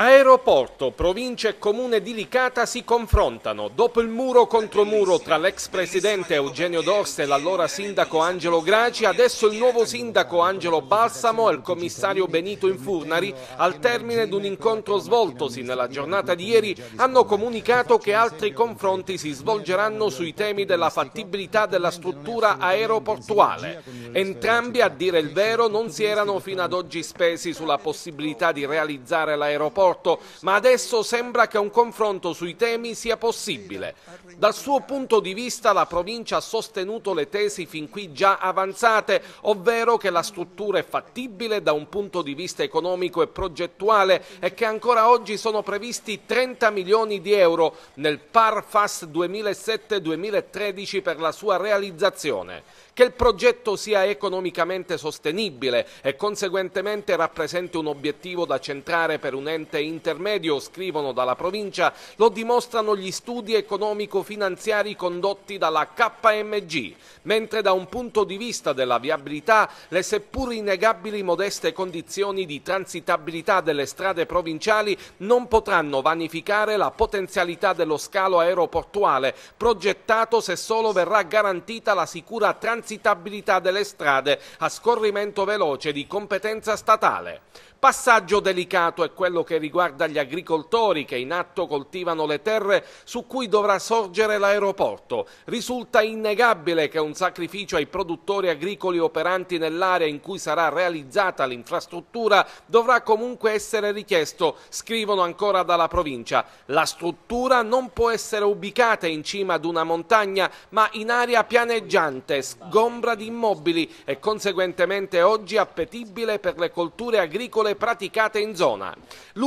Aeroporto, provincia e comune di Licata si confrontano dopo il muro contro muro tra l'ex presidente Eugenio D'Orsa e l'allora sindaco Angelo Graci, adesso il nuovo sindaco Angelo Balsamo e il commissario Benito Infurnari al termine di un incontro svoltosi nella giornata di ieri hanno comunicato che altri confronti si svolgeranno sui temi della fattibilità della struttura aeroportuale. Entrambi, a dire il vero, non si erano fino ad oggi spesi sulla possibilità di realizzare l'aeroporto torto, ma adesso sembra che un confronto sui temi sia possibile. Dal suo punto di vista la provincia ha sostenuto le tesi fin qui già avanzate, ovvero che la struttura è fattibile da un punto di vista economico e progettuale e che ancora oggi sono previsti 30 milioni di euro nel PARFAS 2007-2013 per la sua realizzazione. Che il progetto sia economicamente sostenibile e conseguentemente rappresenti un obiettivo da centrare per un ente ente intermedio, scrivono dalla provincia, lo dimostrano gli studi economico-finanziari condotti dalla KMG, mentre da un punto di vista della viabilità le seppur innegabili modeste condizioni di transitabilità delle strade provinciali non potranno vanificare la potenzialità dello scalo aeroportuale progettato se solo verrà garantita la sicura transitabilità delle strade a scorrimento veloce di competenza statale. Passaggio delicato è quello che riguarda gli agricoltori che in atto coltivano le terre su cui dovrà sorgere l'aeroporto. Risulta innegabile che un sacrificio ai produttori agricoli operanti nell'area in cui sarà realizzata l'infrastruttura dovrà comunque essere richiesto, scrivono ancora dalla provincia. La struttura non può essere ubicata in cima ad una montagna, ma in area pianeggiante, sgombra di immobili e conseguentemente oggi appetibile per le colture agricole praticate in zona.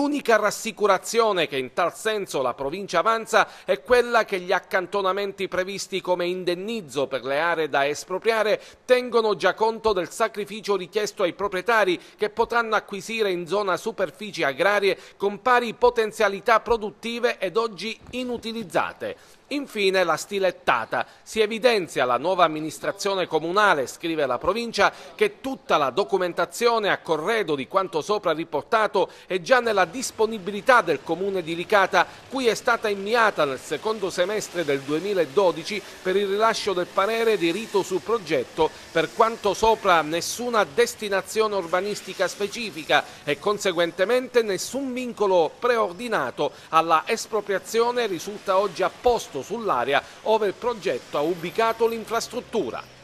L'unica rassicurazione che in tal senso la provincia avanza è quella che gli accantonamenti previsti come indennizzo per le aree da espropriare tengono già conto del sacrificio richiesto ai proprietari che potranno acquisire in zona superfici agrarie con pari potenzialità produttive ed oggi inutilizzate. Infine la stilettata. Si evidenzia la nuova amministrazione comunale, scrive la provincia, che tutta la documentazione a corredo di quanto sopra riportato è già nella disponibilità del comune di Licata, cui è stata inviata nel secondo semestre del 2012 per il rilascio del parere di rito sul progetto, per quanto sopra nessuna destinazione urbanistica specifica e conseguentemente nessun vincolo preordinato alla espropriazione risulta oggi a posto sull'area dove il progetto ha ubicato l'infrastruttura.